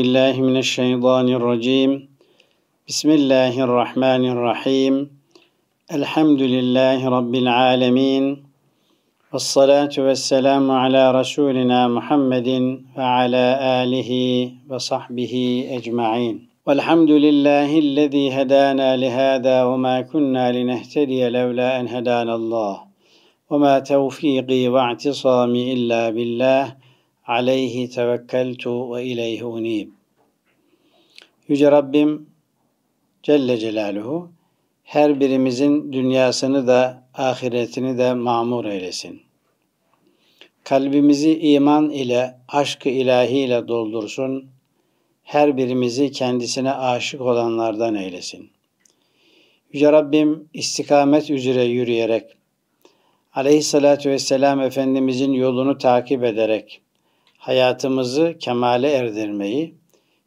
بالله من الشيطان الرجيم بسم الله الرحمن الرحيم الحمد لله رب العالمين والصلاة والسلام على رسولنا محمد وعلى آله وصحبه أجمعين والحمد لله الذي هدانا لهذا وما كنا لنهتدي لولا أن هدانا الله وما توفيقي واعتصامي إلا بالله aleyhi tevekkeltu ve ileyhi unib. Yüce Rabbim Celle Celaluhu her birimizin dünyasını da ahiretini de mamur eylesin. Kalbimizi iman ile, aşkı ilahiyle doldursun. Her birimizi kendisine aşık olanlardan eylesin. Yüce Rabbim istikamet üzere yürüyerek, aleyhissalatü vesselam Efendimizin yolunu takip ederek, hayatımızı kemale erdirmeyi,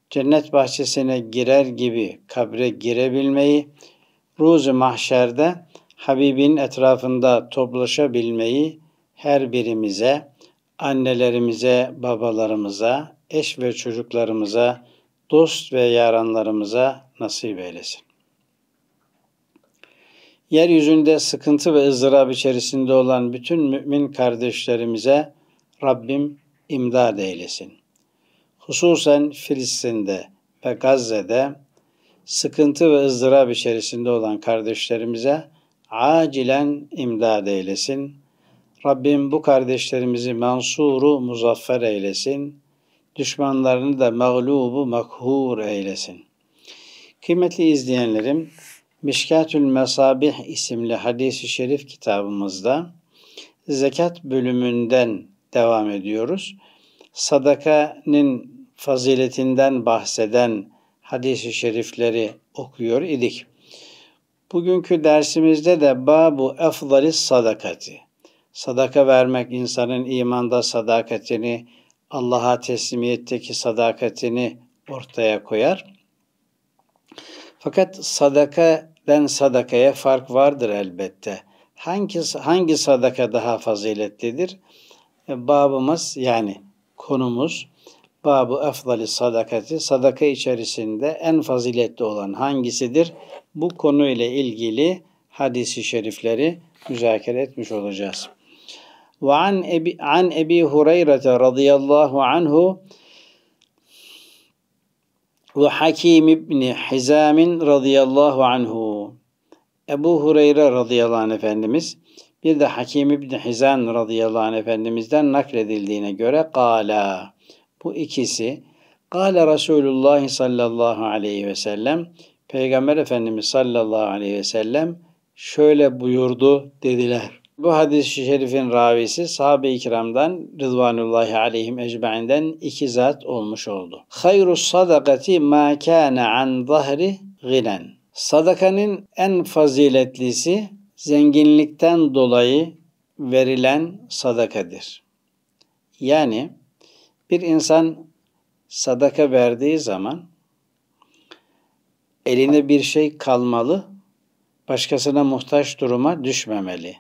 cennet bahçesine girer gibi kabre girebilmeyi, ruzu mahşerde Habibin etrafında toplaşabilmeyi her birimize, annelerimize, babalarımıza, eş ve çocuklarımıza, dost ve yaranlarımıza nasip eylesin. Yeryüzünde sıkıntı ve ızdırap içerisinde olan bütün mümin kardeşlerimize Rabbim imdad eylesin. Hususen Filistin'de ve Gazze'de sıkıntı ve ızdırap içerisinde olan kardeşlerimize acilen imdad eylesin. Rabbim bu kardeşlerimizi mansuru muzaffer eylesin. Düşmanlarını da mağlubu makhur eylesin. Kıymetli izleyenlerim, Mişkatül Mesabih isimli hadis-i şerif kitabımızda zekat bölümünden devam ediyoruz. Sadaka'nın faziletinden bahseden hadis-i şerifleri okuyor idik. Bugünkü dersimizde de babu efdali sadakati. Sadaka vermek insanın imanda sadakatini, Allah'a teslimiyetteki sadakatini ortaya koyar. Fakat sadakadan sadakaya fark vardır elbette. Hangi, hangi sadaka daha faziletlidir? E, babımız yani konumuz babu efdali sadakati sadaka içerisinde en faziletli olan hangisidir? Bu konu ile ilgili hadisi şerifleri müzakere etmiş olacağız. Ve an Ebi, an Ebi Hureyre radıyallahu anhu ve Hakim İbni Hizam radıyallahu anhu Ebu Hureyre radıyallahu anh Efendimiz bir de Hakim İbni Hizan radıyallahu anh Efendimiz'den nakledildiğine göre Kala. Bu ikisi Kale Resulullah sallallahu aleyhi ve sellem Peygamber Efendimiz sallallahu aleyhi ve sellem şöyle buyurdu dediler. Bu hadis-i şerifin ravisi sahabe-i kiramdan Rıdvanullahi aleyhim ecma'inden iki zat olmuş oldu. Hayru sadakati ma kâne an zahri ginen. Sadakanın en faziletlisi zenginlikten dolayı verilen sadakadır. Yani bir insan sadaka verdiği zaman eline bir şey kalmalı, başkasına muhtaç duruma düşmemeli.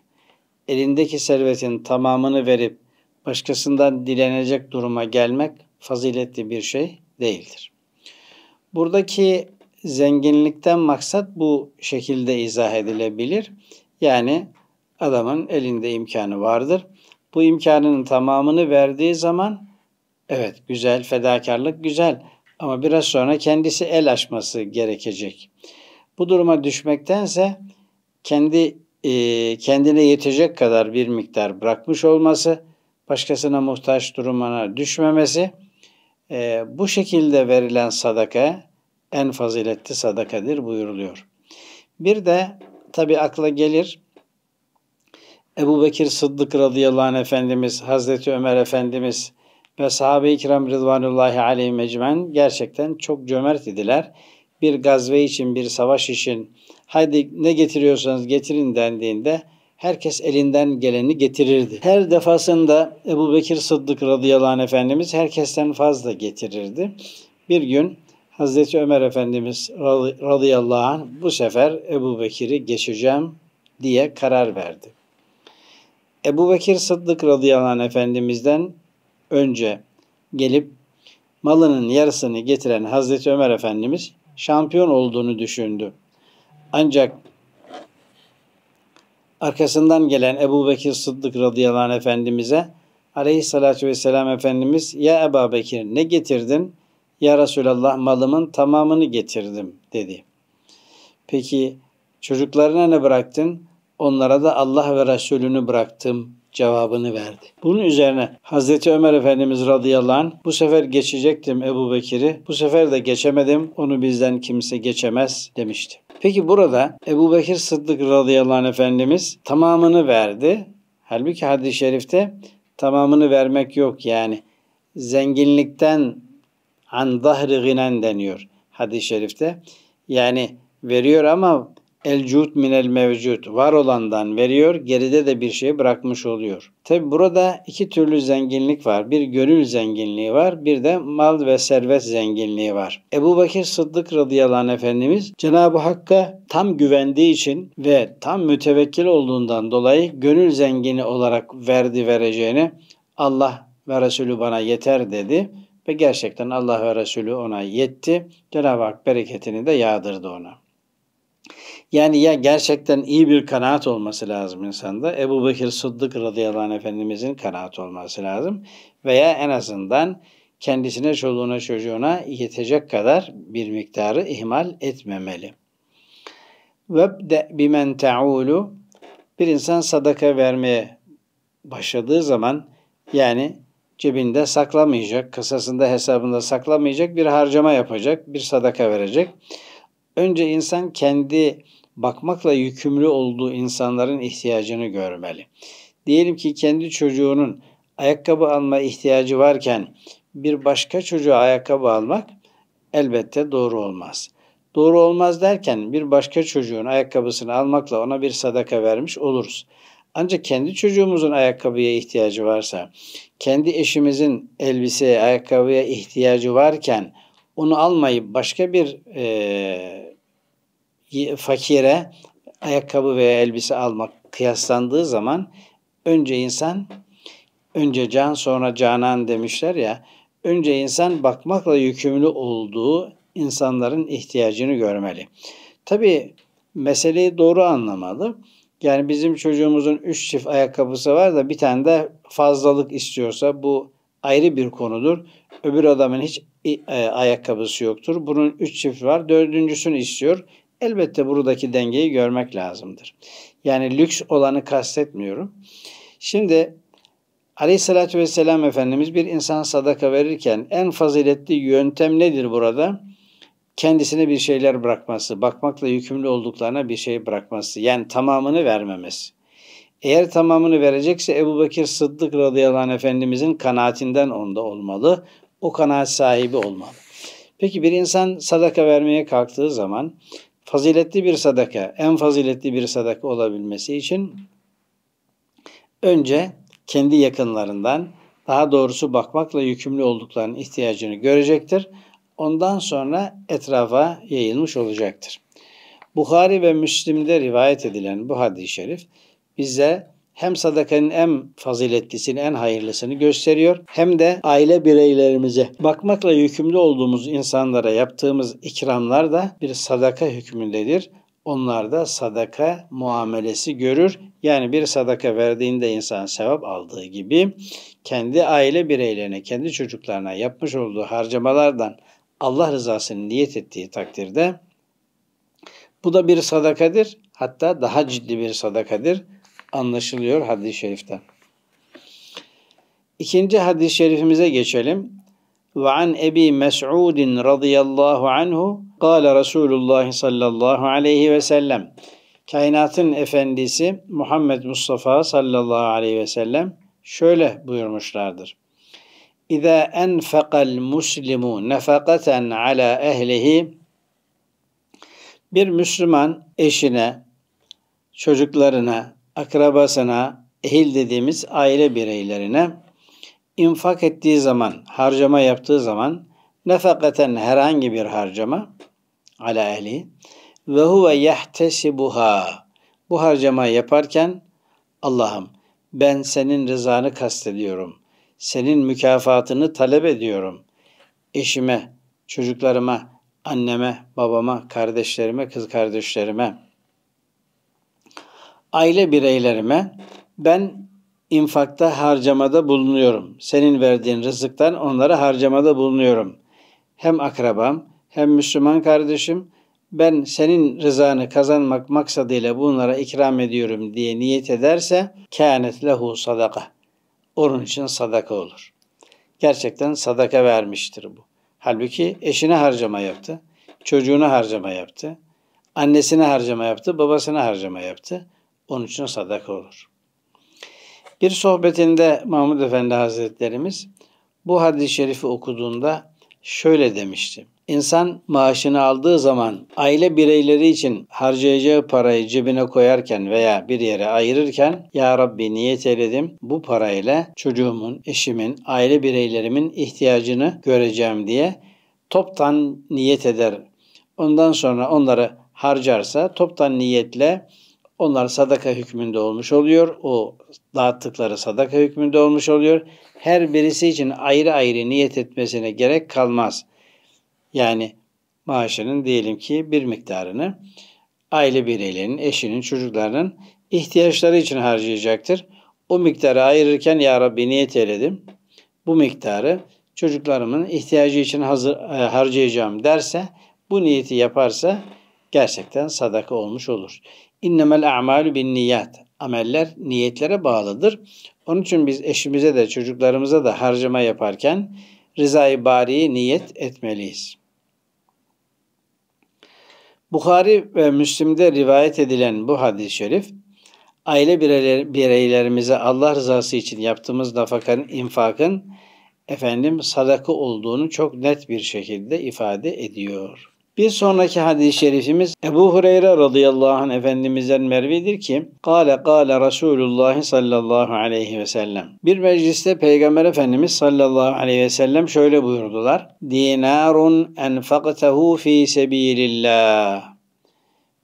Elindeki servetin tamamını verip başkasından dilenecek duruma gelmek faziletli bir şey değildir. Buradaki zenginlikten maksat bu şekilde izah edilebilir. Yani adamın elinde imkanı vardır. Bu imkanının tamamını verdiği zaman evet güzel fedakarlık güzel ama biraz sonra kendisi el açması gerekecek. Bu duruma düşmektense kendi e, kendine yetecek kadar bir miktar bırakmış olması, başkasına muhtaç durumuna düşmemesi, e, bu şekilde verilen sadaka en faziletli sadakadır buyuruluyor. Bir de tabi akla gelir Ebu Bekir Sıddık radıyallahu anh Efendimiz, Hazreti Ömer Efendimiz ve sahabe-i kiram rıdvanullahi aleyhi mecmen gerçekten çok cömert idiler. Bir gazve için, bir savaş için haydi ne getiriyorsanız getirin dendiğinde herkes elinden geleni getirirdi. Her defasında Ebu Bekir Sıddık radıyallahu anh Efendimiz herkesten fazla getirirdi. Bir gün Hazreti Ömer Efendimiz radıyallahu anh bu sefer Ebu Bekir'i geçeceğim diye karar verdi. Ebu Bekir Sıddık radıyallahu anh Efendimiz'den önce gelip malının yarısını getiren Hazreti Ömer Efendimiz şampiyon olduğunu düşündü. Ancak arkasından gelen Ebu Bekir Sıddık radıyallahu anh Efendimiz'e aleyhissalatü vesselam Efendimiz ya Ebu Bekir ne getirdin?'' Ya Resulallah malımın tamamını getirdim dedi. Peki çocuklarına ne bıraktın? Onlara da Allah ve Resulünü bıraktım cevabını verdi. Bunun üzerine Hazreti Ömer Efendimiz radıyallahu anh bu sefer geçecektim Ebu Bekir'i bu sefer de geçemedim onu bizden kimse geçemez demişti. Peki burada Ebu Bekir Sıddık radıyallahu anh Efendimiz tamamını verdi. Halbuki hadis-i şerifte tamamını vermek yok yani zenginlikten an zahri ginen deniyor hadis-i şerifte. Yani veriyor ama el cud minel mevcut var olandan veriyor geride de bir şey bırakmış oluyor. Tabi burada iki türlü zenginlik var. Bir gönül zenginliği var bir de mal ve servet zenginliği var. Ebu Bakir Sıddık radıyallahu anh Efendimiz Cenab-ı Hakk'a tam güvendiği için ve tam mütevekkil olduğundan dolayı gönül zengini olarak verdi vereceğini Allah ve Resulü bana yeter dedi ve gerçekten Allah ve Resulü ona yetti. Cenab-ı Hak bereketini de yağdırdı ona. Yani ya gerçekten iyi bir kanaat olması lazım insanda. Ebu Bekir Sıddık radıyallahu anh Efendimizin kanaat olması lazım. Veya en azından kendisine, çoluğuna, çocuğuna yetecek kadar bir miktarı ihmal etmemeli. Vebde bimen ta'ulu bir insan sadaka vermeye başladığı zaman yani cebinde saklamayacak, kasasında hesabında saklamayacak bir harcama yapacak, bir sadaka verecek. Önce insan kendi bakmakla yükümlü olduğu insanların ihtiyacını görmeli. Diyelim ki kendi çocuğunun ayakkabı alma ihtiyacı varken bir başka çocuğa ayakkabı almak elbette doğru olmaz. Doğru olmaz derken bir başka çocuğun ayakkabısını almakla ona bir sadaka vermiş oluruz. Ancak kendi çocuğumuzun ayakkabıya ihtiyacı varsa, kendi eşimizin elbiseye, ayakkabıya ihtiyacı varken onu almayıp başka bir e, fakire ayakkabı veya elbise almak kıyaslandığı zaman önce insan, önce can sonra canan demişler ya, önce insan bakmakla yükümlü olduğu insanların ihtiyacını görmeli. Tabi meseleyi doğru anlamalı. Yani bizim çocuğumuzun 3 çift ayakkabısı var da bir tane de fazlalık istiyorsa bu ayrı bir konudur. Öbür adamın hiç e, e, ayakkabısı yoktur. Bunun 3 çift var. Dördüncüsünü istiyor. Elbette buradaki dengeyi görmek lazımdır. Yani lüks olanı kastetmiyorum. Şimdi Aleyhissalatü vesselam Efendimiz bir insan sadaka verirken en faziletli yöntem nedir burada? kendisine bir şeyler bırakması, bakmakla yükümlü olduklarına bir şey bırakması, yani tamamını vermemesi. Eğer tamamını verecekse Ebu Bekir Sıddık radıyallahu anh Efendimizin kanaatinden onda olmalı. O kanaat sahibi olmalı. Peki bir insan sadaka vermeye kalktığı zaman faziletli bir sadaka, en faziletli bir sadaka olabilmesi için önce kendi yakınlarından daha doğrusu bakmakla yükümlü olduklarının ihtiyacını görecektir ondan sonra etrafa yayılmış olacaktır. Bukhari ve Müslim'de rivayet edilen bu hadis-i şerif bize hem sadakanın en faziletlisini, en hayırlısını gösteriyor hem de aile bireylerimize bakmakla yükümlü olduğumuz insanlara yaptığımız ikramlar da bir sadaka hükmündedir. Onlar da sadaka muamelesi görür. Yani bir sadaka verdiğinde insan sevap aldığı gibi kendi aile bireylerine, kendi çocuklarına yapmış olduğu harcamalardan Allah rızasını niyet ettiği takdirde bu da bir sadakadır. Hatta daha ciddi bir sadakadır. Anlaşılıyor hadis-i şeriften. İkinci hadis-i şerifimize geçelim. Ve an Ebi Mes'ud radıyallahu anhu kâle Resulullah sallallahu aleyhi ve sellem Kainatın efendisi Muhammed Mustafa sallallahu aleyhi ve sellem şöyle buyurmuşlardır. İza enfakal muslimu nefakaten ala ehlihi bir Müslüman eşine, çocuklarına, akrabasına, ehil dediğimiz aile bireylerine infak ettiği zaman, harcama yaptığı zaman nefakaten herhangi bir harcama ala ehli ve huve yehtesibuha bu harcamayı yaparken Allah'ım ben senin rızanı kastediyorum senin mükafatını talep ediyorum. Eşime, çocuklarıma, anneme, babama, kardeşlerime, kız kardeşlerime, aile bireylerime ben infakta harcamada bulunuyorum. Senin verdiğin rızıktan onlara harcamada bulunuyorum. Hem akrabam hem Müslüman kardeşim ben senin rızanı kazanmak maksadıyla bunlara ikram ediyorum diye niyet ederse kânet lehu sadaka onun için sadaka olur. Gerçekten sadaka vermiştir bu. Halbuki eşine harcama yaptı, çocuğuna harcama yaptı, annesine harcama yaptı, babasına harcama yaptı. Onun için sadaka olur. Bir sohbetinde Mahmud Efendi Hazretlerimiz bu hadis-i şerifi okuduğunda şöyle demişti. İnsan maaşını aldığı zaman aile bireyleri için harcayacağı parayı cebine koyarken veya bir yere ayırırken Ya Rabbi niyet eyledim bu parayla çocuğumun, eşimin, aile bireylerimin ihtiyacını göreceğim diye toptan niyet eder. Ondan sonra onları harcarsa toptan niyetle onlar sadaka hükmünde olmuş oluyor. O dağıttıkları sadaka hükmünde olmuş oluyor. Her birisi için ayrı ayrı niyet etmesine gerek kalmaz.'' Yani maaşının diyelim ki bir miktarını aile bireylerinin, eşinin, çocuklarının ihtiyaçları için harcayacaktır. O miktarı ayırırken ya Rabbi niyet eyledim. Bu miktarı çocuklarımın ihtiyacı için hazır, e, harcayacağım derse, bu niyeti yaparsa gerçekten sadaka olmuş olur. İnnemel a'malu bin niyat. Ameller niyetlere bağlıdır. Onun için biz eşimize de çocuklarımıza da harcama yaparken rızayı bariyi niyet etmeliyiz. Bukhari ve Müslim'de rivayet edilen bu hadis-i şerif, aile bireylerimize Allah rızası için yaptığımız nafakanın, infakın efendim sadaka olduğunu çok net bir şekilde ifade ediyor. Bir sonraki hadis-i şerifimiz Ebu Hureyre radıyallahu anh Efendimiz'den mervidir ki Kale kale Resulullah sallallahu aleyhi ve sellem. Bir mecliste Peygamber Efendimiz sallallahu aleyhi ve sellem şöyle buyurdular. Dinarun enfaktehu fi sebilillah.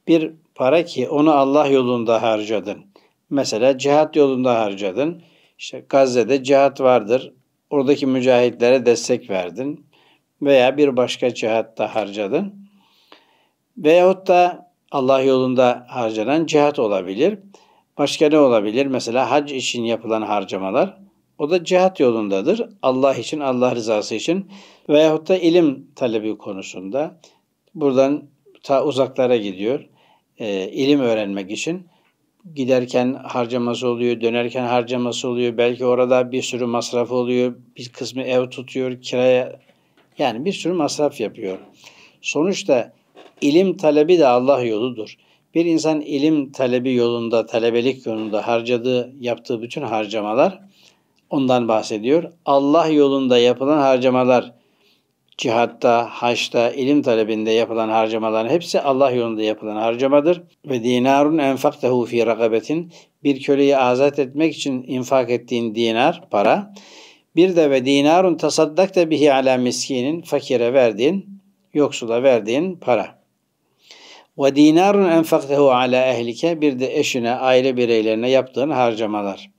Bir para ki onu Allah yolunda harcadın. Mesela cihat yolunda harcadın. İşte Gazze'de cihat vardır. Oradaki mücahitlere destek verdin veya bir başka cihatta harcadın. Veyahut da Allah yolunda harcanan cihat olabilir. Başka ne olabilir? Mesela hac için yapılan harcamalar. O da cihat yolundadır. Allah için, Allah rızası için veyahut da ilim talebi konusunda. Buradan ta uzaklara gidiyor. E, ilim öğrenmek için giderken harcaması oluyor, dönerken harcaması oluyor. Belki orada bir sürü masrafı oluyor. Bir kısmı ev tutuyor, kiraya yani bir sürü masraf yapıyor. Sonuçta ilim talebi de Allah yoludur. Bir insan ilim talebi yolunda, talebelik yolunda harcadığı, yaptığı bütün harcamalar ondan bahsediyor. Allah yolunda yapılan harcamalar, cihatta, haçta, ilim talebinde yapılan harcamaların hepsi Allah yolunda yapılan harcamadır. Ve dinarun enfaktehu fi ragabetin bir köleyi azat etmek için infak ettiğin dinar, para. Bir de ve dinarun tasaddakte bihi ala miskinin fakire verdiğin, yoksula verdiğin para. Ve dinarun enfaktehu ala ehlike bir de eşine, aile bireylerine yaptığın harcamalar.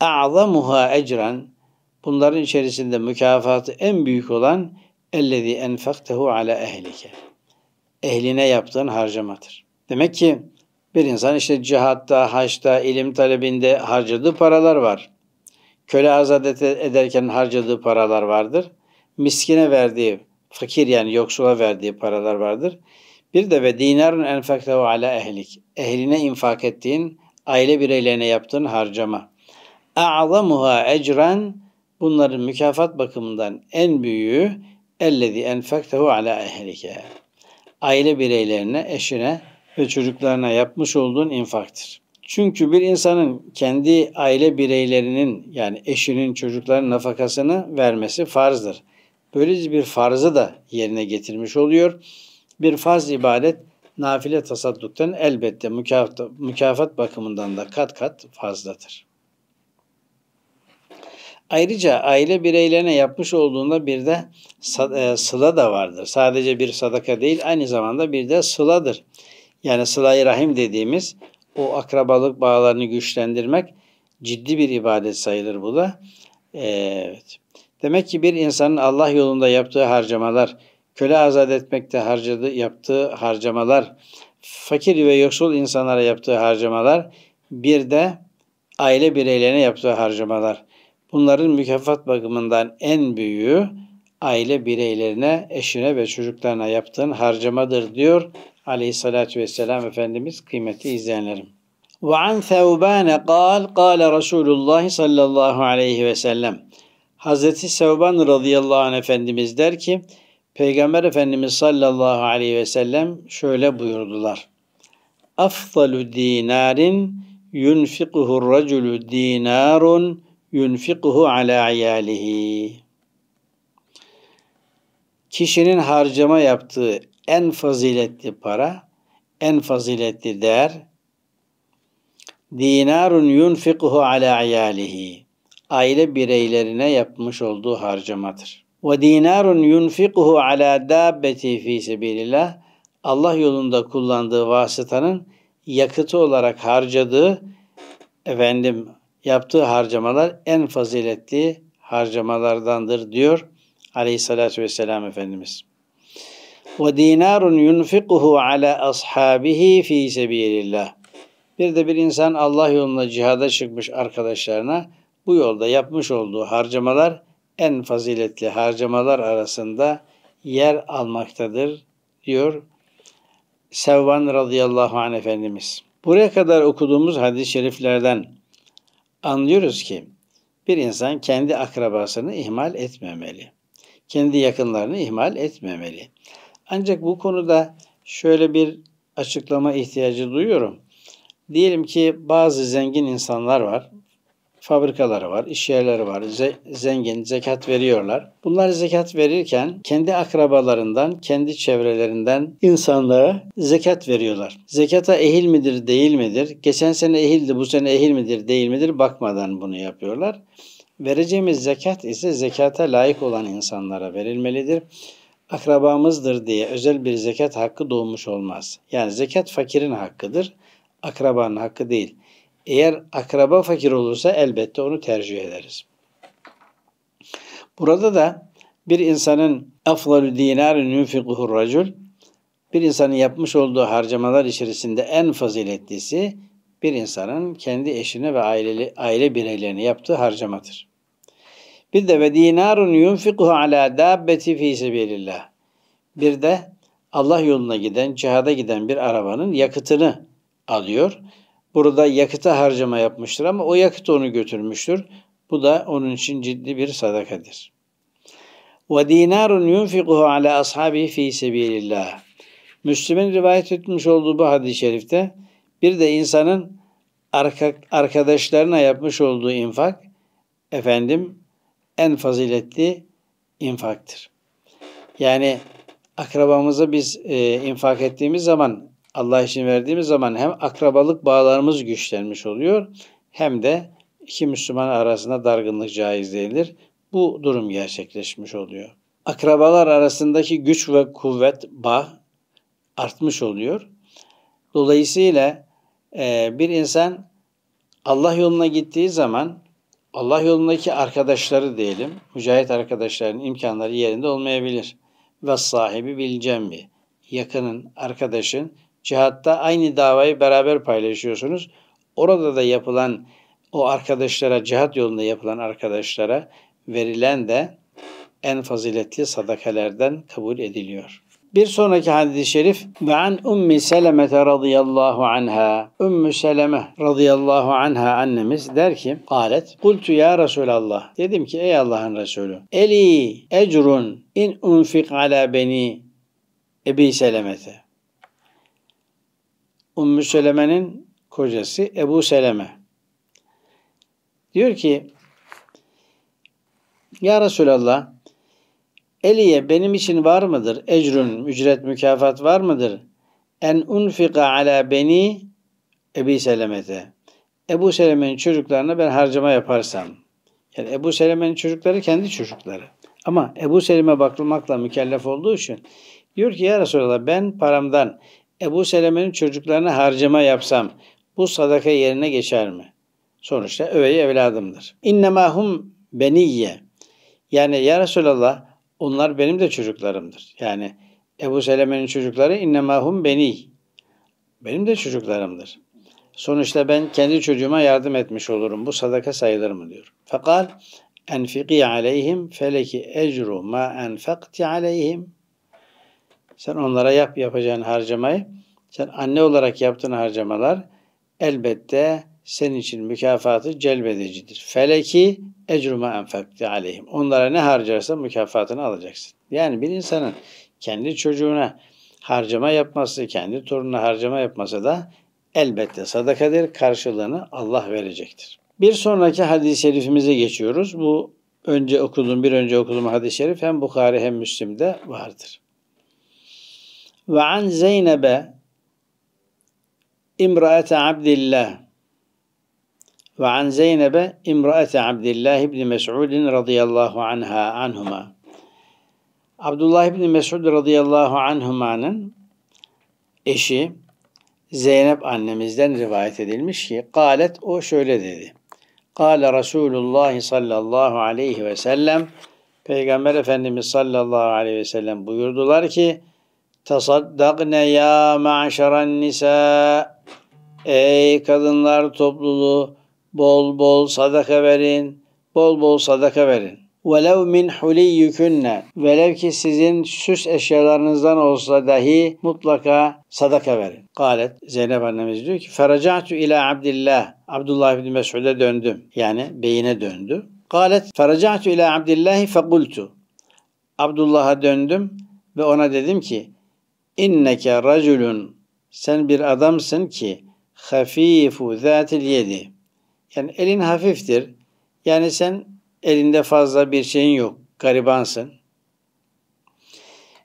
A'zamuha ecran bunların içerisinde mükafatı en büyük olan ellezî enfaktehu ala ehlike. Ehline yaptığın harcamadır. Demek ki bir insan işte cihatta, haçta, ilim talebinde harcadığı paralar var. Köle azat ederken harcadığı paralar vardır. Miskine verdiği, fakir yani yoksula verdiği paralar vardır. Bir de ve dinarun enfektehu ala ehlik. Ehline infak ettiğin, aile bireylerine yaptığın harcama. A'zamuha ecren bunların mükafat bakımından en büyüğü ellezî enfaktehu ala ehlike. Aile bireylerine, eşine ve çocuklarına yapmış olduğun infaktır. Çünkü bir insanın kendi aile bireylerinin yani eşinin çocukların nafakasını vermesi farzdır. Böylece bir farzı da yerine getirmiş oluyor. Bir farz ibadet nafile tasadduktan elbette mükafat, mükafat bakımından da kat kat fazladır. Ayrıca aile bireylerine yapmış olduğunda bir de e, sıla da vardır. Sadece bir sadaka değil aynı zamanda bir de sıladır. Yani sıla-i rahim dediğimiz o akrabalık bağlarını güçlendirmek ciddi bir ibadet sayılır bu da. Ee, evet. Demek ki bir insanın Allah yolunda yaptığı harcamalar, köle azat etmekte harcadığı yaptığı harcamalar, fakir ve yoksul insanlara yaptığı harcamalar, bir de aile bireylerine yaptığı harcamalar. Bunların mükafat bakımından en büyüğü aile bireylerine, eşine ve çocuklarına yaptığın harcamadır diyor aleyhissalatü vesselam Efendimiz kıymetli izleyenlerim. Ve an Thevbane kal, kale Resulullah sallallahu aleyhi ve sellem. Hazreti Sevban radıyallahu anh Efendimiz der ki, Peygamber Efendimiz sallallahu aleyhi ve sellem şöyle buyurdular. Afdalu dinarin yunfikuhu raculu dinarun yunfikuhu ala ayalihi. Kişinin harcama yaptığı en faziletli para, en faziletli değer dinarun yunfikuhu ala ayalihi aile bireylerine yapmış olduğu harcamadır. Ve dinarun yunfikuhu ala dabbeti fi sebilillah Allah yolunda kullandığı vasıtanın yakıtı olarak harcadığı efendim yaptığı harcamalar en faziletli harcamalardandır diyor Aleyhissalatü vesselam Efendimiz. وَدِينَارٌ يُنْفِقُهُ عَلَى أَصْحَابِهِ ف۪ي سَب۪يلِ Bir de bir insan Allah yolunda cihada çıkmış arkadaşlarına bu yolda yapmış olduğu harcamalar en faziletli harcamalar arasında yer almaktadır diyor Sevvan radıyallahu anh Efendimiz. Buraya kadar okuduğumuz hadis-i şeriflerden anlıyoruz ki bir insan kendi akrabasını ihmal etmemeli. Kendi yakınlarını ihmal etmemeli. Ancak bu konuda şöyle bir açıklama ihtiyacı duyuyorum. Diyelim ki bazı zengin insanlar var. Fabrikaları var, iş yerleri var. Ze- zengin zekat veriyorlar. Bunlar zekat verirken kendi akrabalarından, kendi çevrelerinden insanlara zekat veriyorlar. Zekata ehil midir, değil midir? Geçen sene ehildi, bu sene ehil midir, değil midir? Bakmadan bunu yapıyorlar. Vereceğimiz zekat ise zekata layık olan insanlara verilmelidir akrabamızdır diye özel bir zekat hakkı doğmuş olmaz. Yani zekat fakirin hakkıdır, akrabanın hakkı değil. Eğer akraba fakir olursa elbette onu tercih ederiz. Burada da bir insanın aflalü dinarın yunfikuhur racul bir insanın yapmış olduğu harcamalar içerisinde en faziletlisi bir insanın kendi eşine ve aileli, aile bireylerine yaptığı harcamadır. Bir de ve dinarun yunfikuhu ala dabbeti fi sebilillah. Bir de Allah yoluna giden, cihada giden bir arabanın yakıtını alıyor. Burada yakıta harcama yapmıştır ama o yakıt onu götürmüştür. Bu da onun için ciddi bir sadakadır. Ve dinarun yunfikuhu ala ashabi fi sebilillah. Müslüm'ün rivayet etmiş olduğu bu hadis-i şerifte bir de insanın arka, arkadaşlarına yapmış olduğu infak efendim en faziletli infaktır. Yani akrabamıza biz e, infak ettiğimiz zaman, Allah için verdiğimiz zaman hem akrabalık bağlarımız güçlenmiş oluyor hem de iki Müslüman arasında dargınlık caiz değildir. Bu durum gerçekleşmiş oluyor. Akrabalar arasındaki güç ve kuvvet bağ artmış oluyor. Dolayısıyla e, bir insan Allah yoluna gittiği zaman Allah yolundaki arkadaşları diyelim, mücahit arkadaşların imkanları yerinde olmayabilir. Ve sahibi bil cembi. Yakının, arkadaşın, cihatta aynı davayı beraber paylaşıyorsunuz. Orada da yapılan o arkadaşlara, cihat yolunda yapılan arkadaşlara verilen de en faziletli sadakalerden kabul ediliyor. Bir sonraki hadis-i şerif ve an Ummi Seleme radıyallahu anha. Ümmü Seleme radıyallahu anha annemiz der ki alet kultu ya Resulallah. Dedim ki ey Allah'ın Resulü. Eli ecrun in unfik ala beni Ebi Seleme'te. Ümmü Seleme'nin kocası Ebu Seleme. Diyor ki Ya Resulallah Eliye benim için var mıdır? Ecrün, ücret, mükafat var mıdır? En unfika ala beni Ebi Selemete. Ebu Seleme'nin çocuklarına ben harcama yaparsam. Yani Ebu Seleme'nin çocukları kendi çocukları. Ama Ebu Seleme bakılmakla mükellef olduğu için diyor ki ya Resulallah ben paramdan Ebu Seleme'nin çocuklarına harcama yapsam bu sadaka yerine geçer mi? Sonuçta övey evladımdır. İnnemâ hum beniyye. Yani ya Resulallah onlar benim de çocuklarımdır. Yani Ebu Seleme'nin çocukları innemahum beni. Benim de çocuklarımdır. Sonuçta ben kendi çocuğuma yardım etmiş olurum. Bu sadaka sayılır mı diyor. Fakal enfiki aleyhim feleki ecru ma enfakti aleyhim. Sen onlara yap yapacağın harcamayı, sen anne olarak yaptığın harcamalar elbette senin için mükafatı celbedicidir. Feleki ecruma enfakti aleyhim. Onlara ne harcarsa mükafatını alacaksın. Yani bir insanın kendi çocuğuna harcama yapması, kendi torununa harcama yapması da elbette sadakadır. Karşılığını Allah verecektir. Bir sonraki hadis-i şerifimize geçiyoruz. Bu önce okuduğum, bir önce okuduğum hadis-i şerif hem Bukhari hem Müslim'de vardır. Ve an Zeynep'e imraete Abdillah ve an Zeynep'e imraete Abdullah ibn Mes'ud radıyallahu anha anhuma. Abdullah ibn Mes'ud radıyallahu anhuma'nın eşi Zeynep annemizden rivayet edilmiş ki galet o şöyle dedi. Kale Resulullah sallallahu aleyhi ve sellem Peygamber Efendimiz sallallahu aleyhi ve sellem buyurdular ki Tasaddaqne ya ma'şeren nisa Ey kadınlar topluluğu Bol bol sadaka verin, bol bol sadaka verin. وَلَوْ مِنْ حُلِيُّكُنَّ Velev ki sizin süs eşyalarınızdan olsa dahi mutlaka sadaka verin. Galet Zeynep annemiz diyor ki فَرَجَعْتُ ila Abdullah, Abdullah ibn Mesud'e döndüm. Yani beyine döndü. Galet فَرَجَعْتُ ila Abdillah فَقُلْتُ Abdullah'a döndüm ve ona dedim ki inneke raculun sen bir adamsın ki hafifu zatil yedi yani elin hafiftir. Yani sen elinde fazla bir şeyin yok. Garibansın.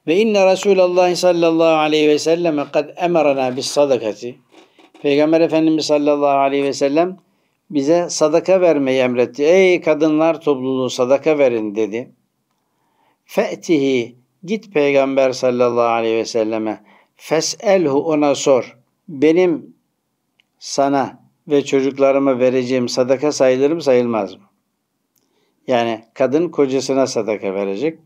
Ve inne Resulallah sallallahu aleyhi ve selleme kad emarana bis sadakati. Peygamber Efendimiz sallallahu aleyhi ve sellem bize sadaka vermeyi emretti. Ey kadınlar topluluğu sadaka verin dedi. Fe'tihi git peygamber sallallahu aleyhi ve selleme. Fes'elhu ona sor. Benim sana ve çocuklarıma vereceğim sadaka sayılır mı sayılmaz mı? Yani kadın kocasına sadaka verecek,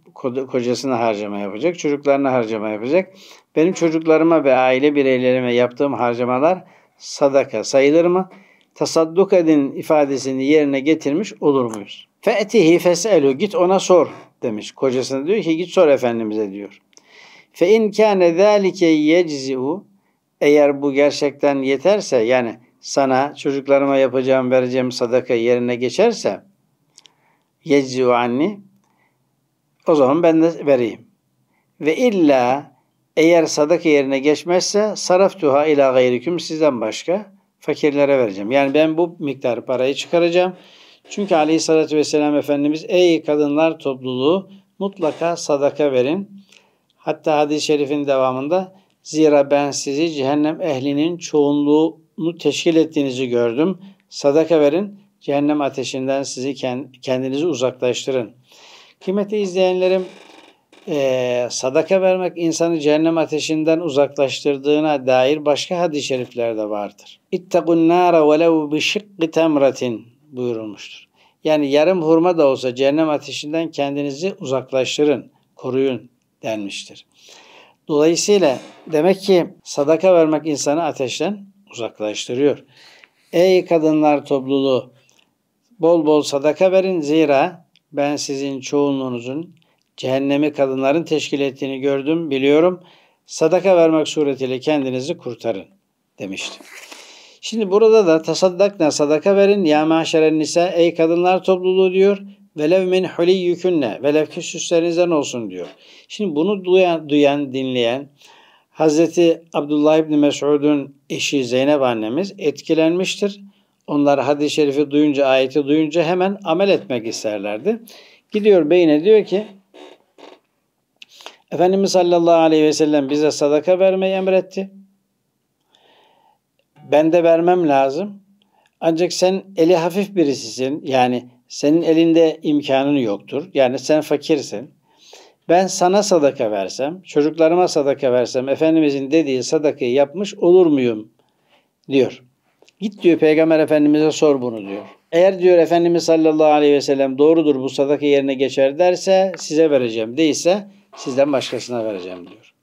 kocasına harcama yapacak, çocuklarına harcama yapacak. Benim çocuklarıma ve aile bireylerime yaptığım harcamalar sadaka sayılır mı? Tasadduk edin ifadesini yerine getirmiş olur muyuz? Fe'tihi fes'elu git ona sor demiş. Kocasına diyor ki git sor Efendimiz'e diyor. Fe in kâne zâlike yeczi'u eğer bu gerçekten yeterse yani sana çocuklarıma yapacağım vereceğim sadaka yerine geçerse yeczu anni o zaman ben de vereyim. Ve illa eğer sadaka yerine geçmezse saraftuha ila gayriküm sizden başka fakirlere vereceğim. Yani ben bu miktar parayı çıkaracağım. Çünkü aleyhissalatü vesselam Efendimiz ey kadınlar topluluğu mutlaka sadaka verin. Hatta hadis-i şerifin devamında zira ben sizi cehennem ehlinin çoğunluğu teşkil ettiğinizi gördüm. Sadaka verin, cehennem ateşinden sizi kendinizi uzaklaştırın. Kıymetli izleyenlerim, e, sadaka vermek insanı cehennem ateşinden uzaklaştırdığına dair başka hadis-i şerifler de vardır. İttegun nâre velev bi şıkkı buyurulmuştur. Yani yarım hurma da olsa cehennem ateşinden kendinizi uzaklaştırın, koruyun denmiştir. Dolayısıyla demek ki sadaka vermek insanı ateşten uzaklaştırıyor. Ey kadınlar topluluğu bol bol sadaka verin zira ben sizin çoğunluğunuzun cehennemi kadınların teşkil ettiğini gördüm biliyorum. Sadaka vermek suretiyle kendinizi kurtarın demişti. Şimdi burada da tasaddakna sadaka verin ya maşeren nisa ey kadınlar topluluğu diyor. Velev min yükünle, velev ki süslerinizden olsun diyor. Şimdi bunu duyan, duyan dinleyen Hazreti Abdullah İbni Mesud'un eşi Zeynep annemiz etkilenmiştir. Onlar hadis-i şerifi duyunca, ayeti duyunca hemen amel etmek isterlerdi. Gidiyor beyine diyor ki Efendimiz sallallahu aleyhi ve sellem bize sadaka vermeyi emretti. Ben de vermem lazım. Ancak sen eli hafif birisisin. Yani senin elinde imkanın yoktur. Yani sen fakirsin ben sana sadaka versem, çocuklarıma sadaka versem, Efendimizin dediği sadakayı yapmış olur muyum? diyor. Git diyor Peygamber Efendimiz'e sor bunu diyor. Eğer diyor Efendimiz sallallahu aleyhi ve sellem doğrudur bu sadaka yerine geçer derse size vereceğim. Değilse sizden başkasına vereceğim diyor.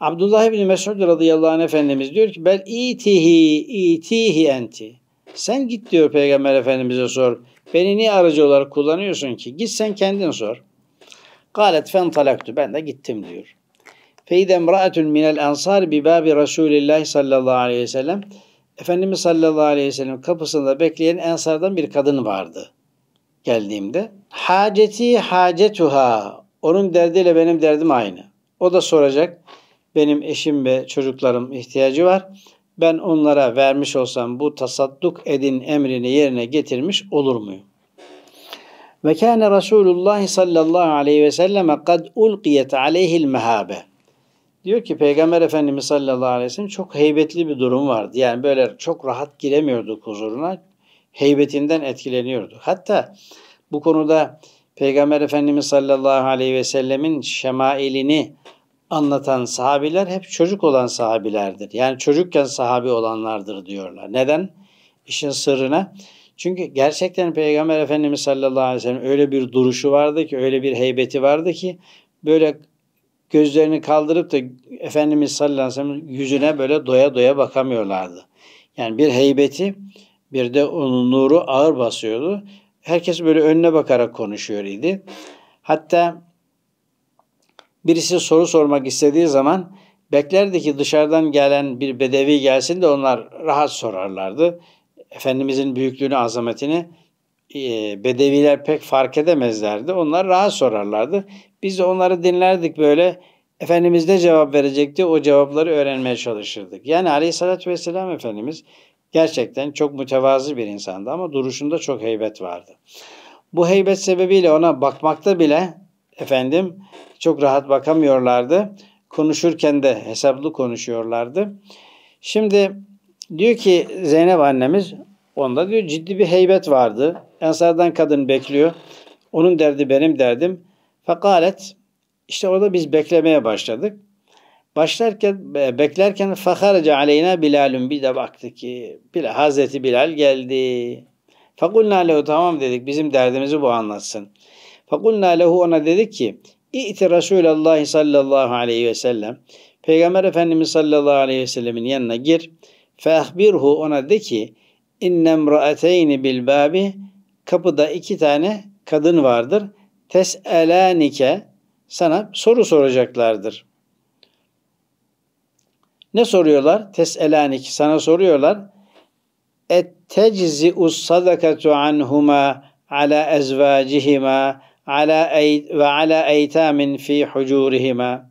Abdullah bin Mesud radıyallahu anh Efendimiz diyor ki ben itihi itihi enti. Sen git diyor Peygamber Efendimiz'e sor. Beni niye aracı olarak kullanıyorsun ki? Git sen kendin sor. Galet fentalaktu ben de gittim diyor. Feyde emraetun minel ensar bi babi Resulillah sallallahu aleyhi ve sellem. Efendimiz sallallahu aleyhi ve sellem kapısında bekleyen ensardan bir kadın vardı geldiğimde. Haceti hacetuha. Onun derdiyle benim derdim aynı. O da soracak. Benim eşim ve çocuklarım ihtiyacı var. Ben onlara vermiş olsam bu tasadduk edin emrini yerine getirmiş olur muyum? Ve kâne Resulullah sallallahu aleyhi ve selleme kad ulqiyet aleyhil mehabe. Diyor ki Peygamber Efendimiz sallallahu aleyhi ve sellem çok heybetli bir durum vardı. Yani böyle çok rahat giremiyorduk huzuruna. Heybetinden etkileniyorduk. Hatta bu konuda Peygamber Efendimiz sallallahu aleyhi ve sellemin şemailini anlatan sahabiler hep çocuk olan sahabilerdir. Yani çocukken sahabi olanlardır diyorlar. Neden? İşin sırrına çünkü gerçekten Peygamber Efendimiz sallallahu aleyhi ve sellem öyle bir duruşu vardı ki, öyle bir heybeti vardı ki böyle gözlerini kaldırıp da Efendimiz sallallahu aleyhi ve sellem yüzüne böyle doya doya bakamıyorlardı. Yani bir heybeti bir de onun nuru ağır basıyordu. Herkes böyle önüne bakarak konuşuyor idi. Hatta birisi soru sormak istediği zaman beklerdi ki dışarıdan gelen bir bedevi gelsin de onlar rahat sorarlardı. Efendimizin büyüklüğünü, azametini e, Bedeviler pek fark edemezlerdi. Onlar rahat sorarlardı. Biz de onları dinlerdik böyle. Efendimiz ne cevap verecekti o cevapları öğrenmeye çalışırdık. Yani aleyhissalatü vesselam Efendimiz gerçekten çok mütevazı bir insandı ama duruşunda çok heybet vardı. Bu heybet sebebiyle ona bakmakta bile efendim çok rahat bakamıyorlardı. Konuşurken de hesaplı konuşuyorlardı. Şimdi Diyor ki Zeynep annemiz onda diyor ciddi bir heybet vardı. Ensardan kadın bekliyor. Onun derdi benim derdim. Fakalet işte orada biz beklemeye başladık. Başlarken e, beklerken fakaraca aleyna Bilal'ün bir de baktı ki Bilal, Hazreti Bilal geldi. Fakulna lehu tamam dedik bizim derdimizi bu anlatsın. Fakulna lehu ona dedik ki İ'ti Resulallah sallallahu aleyhi ve sellem. Peygamber Efendimiz sallallahu aleyhi ve sellemin yanına gir. Fehbirhu ona de ki innemraateyni bil babi kapıda iki tane kadın vardır. Teselanike sana soru soracaklardır. Ne soruyorlar? Teselanik sana soruyorlar. Et teczi us sadakatu anhuma ala ezvacihima ala ve ala eytamin fi hucurihima.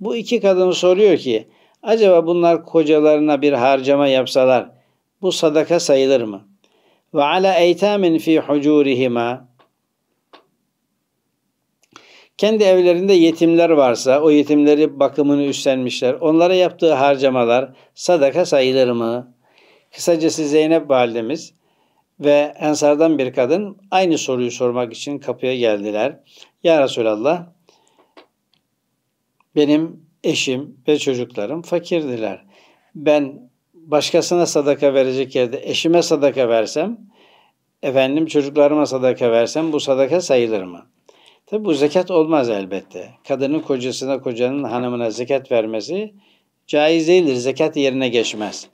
Bu iki kadın soruyor ki Acaba bunlar kocalarına bir harcama yapsalar bu sadaka sayılır mı? Ve ala eytamin fi hucurihima kendi evlerinde yetimler varsa o yetimleri bakımını üstlenmişler. Onlara yaptığı harcamalar sadaka sayılır mı? Kısacası Zeynep validemiz ve Ensar'dan bir kadın aynı soruyu sormak için kapıya geldiler. Ya Resulallah benim eşim ve çocuklarım fakirdiler. Ben başkasına sadaka verecek yerde eşime sadaka versem, efendim çocuklarıma sadaka versem bu sadaka sayılır mı? Tabi bu zekat olmaz elbette. Kadının kocasına, kocanın hanımına zekat vermesi caiz değildir. Zekat yerine geçmez.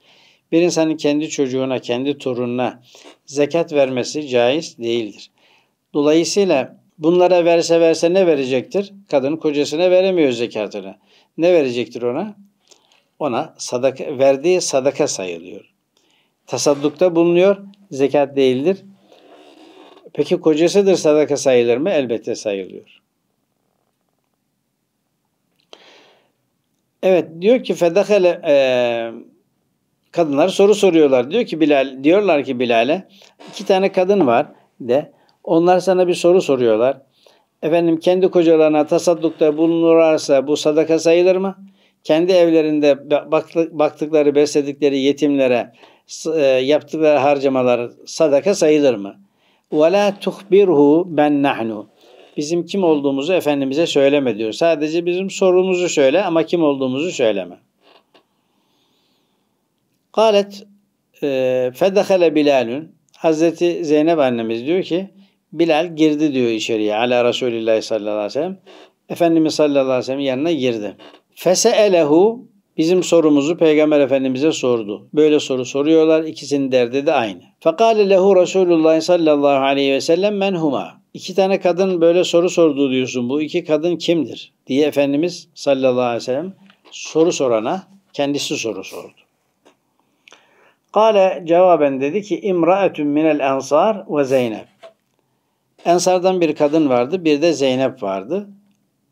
Bir insanın kendi çocuğuna, kendi torununa zekat vermesi caiz değildir. Dolayısıyla bunlara verse verse ne verecektir? Kadın kocasına veremiyor zekatını. Ne verecektir ona? Ona sadaka, verdiği sadaka sayılıyor. Tasaddukta bulunuyor, zekat değildir. Peki kocasıdır sadaka sayılır mı? Elbette sayılıyor. Evet diyor ki fedakale e, kadınlar soru soruyorlar. Diyor ki Bilal diyorlar ki Bilal'e iki tane kadın var de onlar sana bir soru soruyorlar efendim kendi kocalarına tasaddukta bulunurlarsa bu sadaka sayılır mı? Kendi evlerinde baktıkları, besledikleri yetimlere e, yaptıkları harcamalar sadaka sayılır mı? وَلَا تُخْبِرْهُ ben nahnu. Bizim kim olduğumuzu Efendimiz'e söyleme diyor. Sadece bizim sorumuzu söyle ama kim olduğumuzu söyleme. E, Kalet fedehele Bilal'ün Hazreti Zeynep annemiz diyor ki Bilal girdi diyor içeriye. Ala Resulillah sallallahu aleyhi ve sellem. Efendimiz sallallahu aleyhi ve sellem'in yanına girdi. Feselehu bizim sorumuzu Peygamber Efendimiz'e sordu. Böyle soru soruyorlar. İkisinin derdi de aynı. Fekale lehu Resulullah sallallahu aleyhi ve sellem men huma. İki tane kadın böyle soru sordu diyorsun. Bu iki kadın kimdir? diye Efendimiz sallallahu aleyhi ve sellem soru sorana kendisi soru sordu. Kale cevaben dedi ki imraetun minel ensar ve Zeynep. Ensardan bir kadın vardı, bir de Zeynep vardı.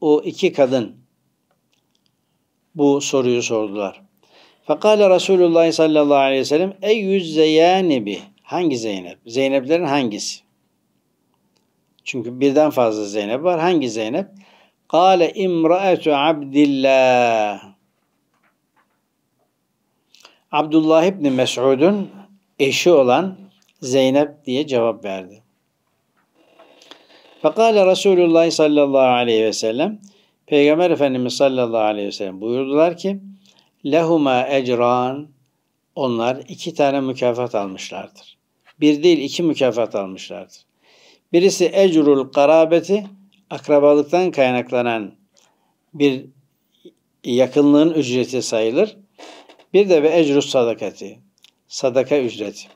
O iki kadın bu soruyu sordular. Fakale Resulullah sallallahu aleyhi ve sellem yüz Zeynepi, hangi Zeynep? Zeyneplerin hangisi? Çünkü birden fazla Zeynep var. Hangi Zeynep? Kale imraetu Abdullah Abdullah İbni Mes'ud'un eşi olan Zeynep diye cevap verdi. Fakale Resulullah sallallahu aleyhi ve sellem Peygamber Efendimiz sallallahu aleyhi ve sellem buyurdular ki Lehuma ecran onlar iki tane mükafat almışlardır. Bir değil iki mükafat almışlardır. Birisi ecrul karabeti akrabalıktan kaynaklanan bir yakınlığın ücreti sayılır. Bir de ve ecrus sadakati sadaka ücreti.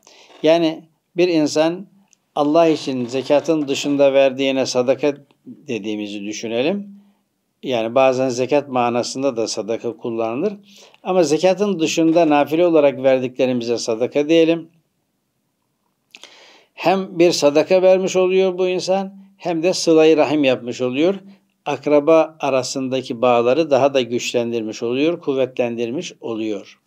Yani bir insan Allah için zekatın dışında verdiğine sadaka dediğimizi düşünelim. Yani bazen zekat manasında da sadaka kullanılır. Ama zekatın dışında nafile olarak verdiklerimize sadaka diyelim. Hem bir sadaka vermiş oluyor bu insan hem de sılayı rahim yapmış oluyor. Akraba arasındaki bağları daha da güçlendirmiş oluyor, kuvvetlendirmiş oluyor.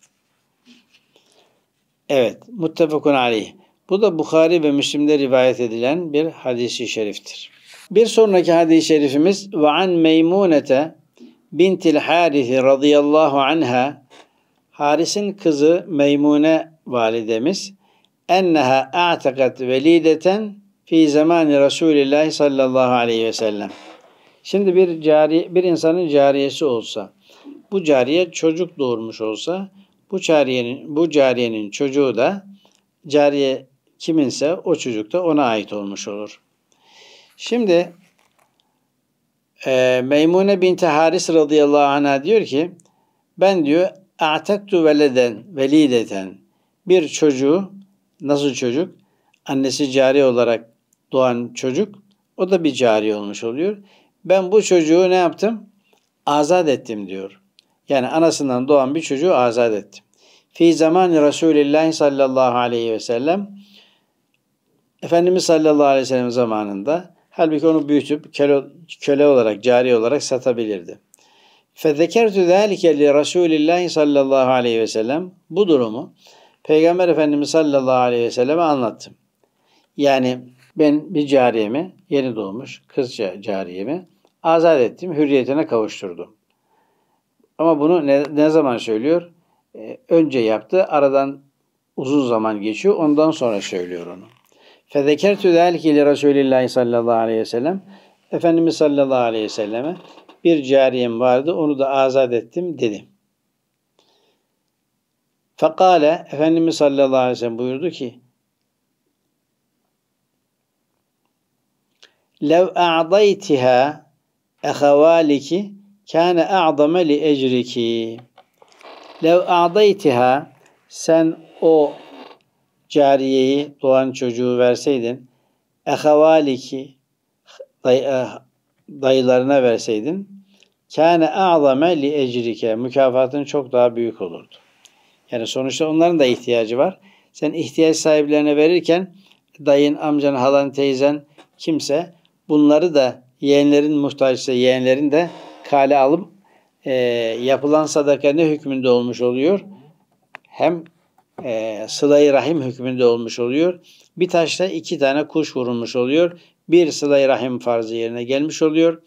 Evet, muttefakun aleyh. Bu da Bukhari ve Müslim'de rivayet edilen bir hadisi şeriftir. Bir sonraki hadis-i şerifimiz ve an Meymunete bintil Harisi radıyallahu anha Haris'in kızı Meymune validemiz enneha a'takat velideten fi zamani Resulullah sallallahu aleyhi ve sellem. Şimdi bir cari bir insanın cariyesi olsa, bu cariye çocuk doğurmuş olsa, bu cariyenin bu cariyenin çocuğu da cariye kiminse o çocuk da ona ait olmuş olur. Şimdi e, Meymune binti Haris radıyallahu anh'a diyor ki ben diyor a'taktu veleden velideten bir çocuğu nasıl çocuk? Annesi cari olarak doğan çocuk o da bir cari olmuş oluyor. Ben bu çocuğu ne yaptım? Azat ettim diyor. Yani anasından doğan bir çocuğu azat ettim. Fi zaman Resulullah sallallahu aleyhi ve sellem Efendimiz sallallahu aleyhi ve sellem zamanında halbuki onu büyütüp köle, köle olarak, cari olarak satabilirdi. فَذَكَرْتُ ذَٰلِكَ لِرَسُولِ اللّٰهِ sallallahu aleyhi ve sellem bu durumu Peygamber Efendimiz sallallahu aleyhi ve selleme anlattım. Yani ben bir cariyemi, yeni doğmuş kızca cariyemi azat ettim, hürriyetine kavuşturdum. Ama bunu ne, ne zaman söylüyor? Ee, önce yaptı, aradan uzun zaman geçiyor, ondan sonra söylüyor onu. Fezekertü zelki li Resulillahi sallallahu aleyhi ve sellem. Efendimiz sallallahu aleyhi ve selleme bir cariyem vardı onu da azat ettim dedim. Fekale Efendimiz sallallahu aleyhi ve sellem buyurdu ki Lev a'daytiha ehevaliki kâne a'dame li ecriki. Lev a'daytiha sen o cariyeyi doğan çocuğu verseydin, ehevaliki day, e, dayılarına verseydin, kâne a'zame li ecrike, mükafatın çok daha büyük olurdu. Yani sonuçta onların da ihtiyacı var. Sen ihtiyaç sahiplerine verirken dayın, amcan, halan, teyzen kimse bunları da yeğenlerin muhtaçsa yeğenlerin de kale alıp e, yapılan sadaka ne hükmünde olmuş oluyor? Hem e, ee, sıla rahim hükmünde olmuş oluyor. Bir taşla iki tane kuş vurulmuş oluyor. Bir sıla rahim farzı yerine gelmiş oluyor.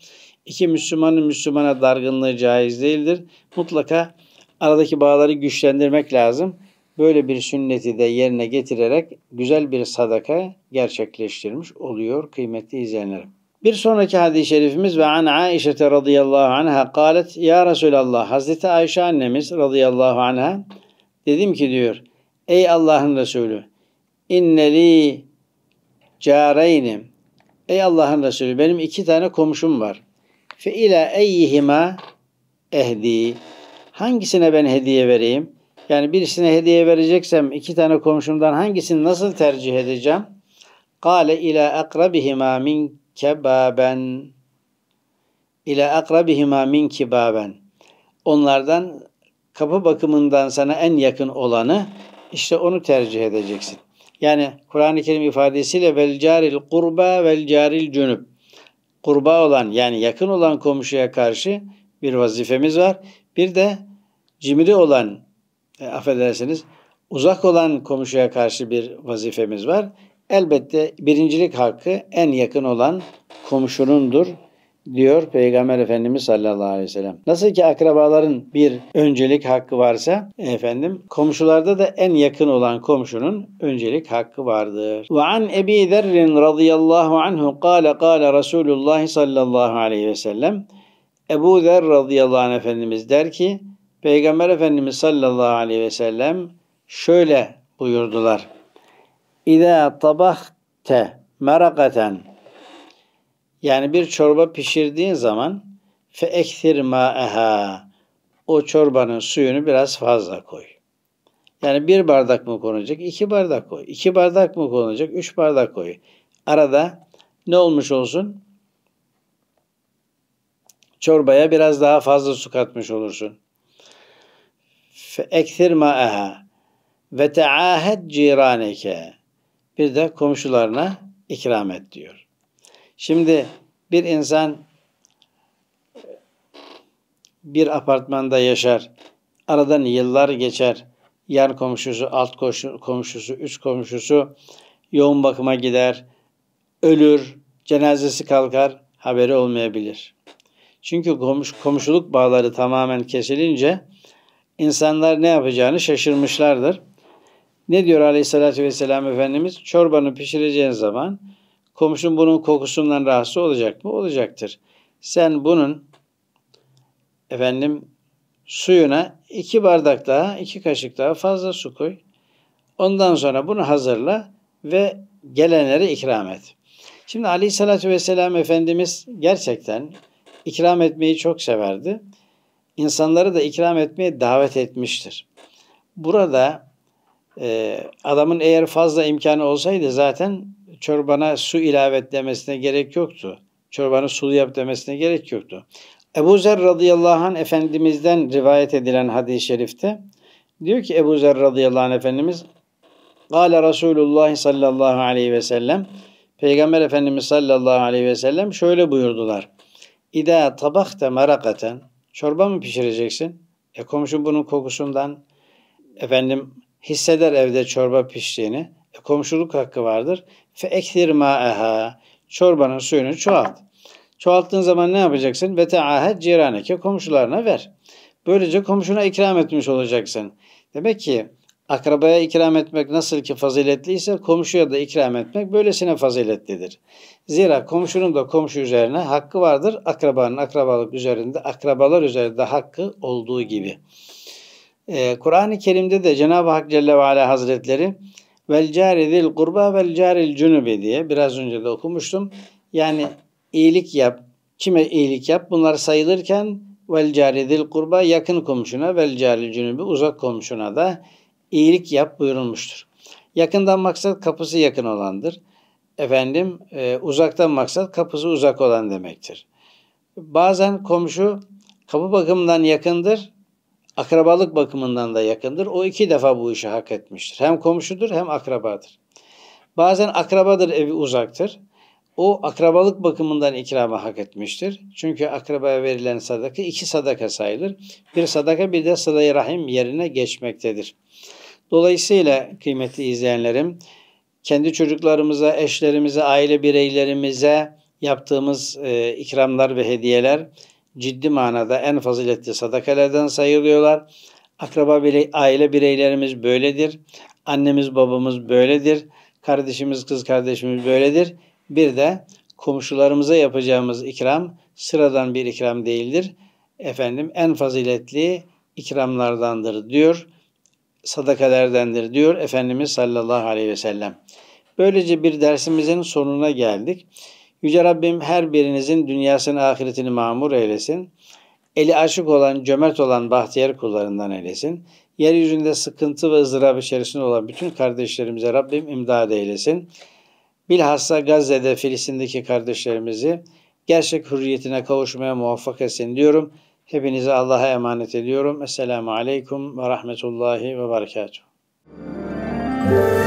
İki Müslümanın Müslümana dargınlığı caiz değildir. Mutlaka aradaki bağları güçlendirmek lazım. Böyle bir sünneti de yerine getirerek güzel bir sadaka gerçekleştirmiş oluyor kıymetli izleyenlerim. Bir sonraki hadis-i şerifimiz ve an Aişe radıyallahu anha kalet ya Resulallah Hazreti Ayşe annemiz radıyallahu anha dedim ki diyor Ey Allah'ın Resulü inneli careynim Ey Allah'ın Resulü benim iki tane komşum var. Fe ila eyyihima ehdi. Hangisine ben hediye vereyim? Yani birisine hediye vereceksem iki tane komşumdan hangisini nasıl tercih edeceğim? Kale ila akrabihima min kebaben. İla akrabihima min kibaben. Onlardan kapı bakımından sana en yakın olanı işte onu tercih edeceksin. Yani Kur'an-ı Kerim ifadesiyle vel caril kurba vel caril cünüp. Kurba olan yani yakın olan komşuya karşı bir vazifemiz var. Bir de cimri olan e, affedersiniz uzak olan komşuya karşı bir vazifemiz var. Elbette birincilik hakkı en yakın olan komşunundur diyor Peygamber Efendimiz sallallahu aleyhi ve sellem. Nasıl ki akrabaların bir öncelik hakkı varsa efendim komşularda da en yakın olan komşunun öncelik hakkı vardır. Ve an Ebi Zerrin radıyallahu anhu kâle kâle Resulullah sallallahu aleyhi ve sellem Ebu Zer radıyallahu anh Efendimiz der ki Peygamber Efendimiz sallallahu aleyhi ve sellem şöyle buyurdular. İza tabahte merakaten yani bir çorba pişirdiğin zaman fe ektir ma'aha o çorbanın suyunu biraz fazla koy. Yani bir bardak mı konacak? İki bardak koy. İki bardak mı konacak? Üç bardak koy. Arada ne olmuş olsun? Çorbaya biraz daha fazla su katmış olursun. Ektir ma'aha ve teahed ciraneke. Bir de komşularına ikram et diyor. Şimdi bir insan bir apartmanda yaşar. Aradan yıllar geçer. Yan komşusu, alt komşusu, üst komşusu yoğun bakıma gider, ölür, cenazesi kalkar, haberi olmayabilir. Çünkü komşu, komşuluk bağları tamamen kesilince insanlar ne yapacağını şaşırmışlardır. Ne diyor Aleyhisselatü vesselam Efendimiz? Çorbanı pişireceğin zaman Komşun bunun kokusundan rahatsız olacak mı? Olacaktır. Sen bunun efendim suyuna iki bardak daha, iki kaşık daha fazla su koy. Ondan sonra bunu hazırla ve gelenlere ikram et. Şimdi Ali sallallahu vesselam efendimiz gerçekten ikram etmeyi çok severdi. İnsanları da ikram etmeye davet etmiştir. Burada e, adamın eğer fazla imkanı olsaydı zaten çorbana su ilave et demesine gerek yoktu. Çorbanı sulu yap demesine gerek yoktu. Ebu Zer radıyallahu anh Efendimiz'den rivayet edilen hadis-i şerifte diyor ki Ebu Zer radıyallahu anh Efendimiz Gale Resulullah sallallahu aleyhi ve sellem Peygamber Efendimiz sallallahu aleyhi ve sellem şöyle buyurdular. İda tabakta marakaten çorba mı pişireceksin? E komşun bunun kokusundan efendim hisseder evde çorba piştiğini. E, komşuluk hakkı vardır. Fe ekthir ma'aha. Çorbanın suyunu çoğalt. Çoğalttığın zaman ne yapacaksın? Ve teahet ciraneke. Komşularına ver. Böylece komşuna ikram etmiş olacaksın. Demek ki akrabaya ikram etmek nasıl ki faziletliyse komşuya da ikram etmek böylesine faziletlidir. Zira komşunun da komşu üzerine hakkı vardır. Akrabanın akrabalık üzerinde, akrabalar üzerinde hakkı olduğu gibi. Ee, Kur'an-ı Kerim'de de Cenab-ı Hak Celle ve Ala Hazretleri vel cari zil kurba vel caril cünübe diye biraz önce de okumuştum. Yani iyilik yap. Kime iyilik yap? Bunlar sayılırken vel cari zil kurba yakın komşuna vel caril cünübe uzak komşuna da iyilik yap buyurulmuştur. Yakından maksat kapısı yakın olandır. Efendim e, uzaktan maksat kapısı uzak olan demektir. Bazen komşu kapı bakımından yakındır akrabalık bakımından da yakındır. O iki defa bu işi hak etmiştir. Hem komşudur hem akrabadır. Bazen akrabadır evi uzaktır. O akrabalık bakımından ikrama hak etmiştir. Çünkü akrabaya verilen sadaka iki sadaka sayılır. Bir sadaka bir de sıla rahim yerine geçmektedir. Dolayısıyla kıymetli izleyenlerim kendi çocuklarımıza, eşlerimize, aile bireylerimize yaptığımız e, ikramlar ve hediyeler ciddi manada en faziletli sadakalardan sayılıyorlar. Akraba bile, aile bireylerimiz böyledir. Annemiz babamız böyledir. Kardeşimiz kız kardeşimiz böyledir. Bir de komşularımıza yapacağımız ikram sıradan bir ikram değildir. Efendim en faziletli ikramlardandır diyor. Sadakalerdendir diyor Efendimiz sallallahu aleyhi ve sellem. Böylece bir dersimizin sonuna geldik. Yüce Rabbim her birinizin dünyasını ahiretini mamur eylesin. Eli aşık olan, cömert olan bahtiyar kullarından eylesin. Yeryüzünde sıkıntı ve ızdırap içerisinde olan bütün kardeşlerimize Rabbim imdad eylesin. Bilhassa Gazze'de, Filistin'deki kardeşlerimizi gerçek hürriyetine kavuşmaya muvaffak etsin diyorum. Hepinizi Allah'a emanet ediyorum. Esselamu Aleyküm ve Rahmetullahi ve Berekatuhu.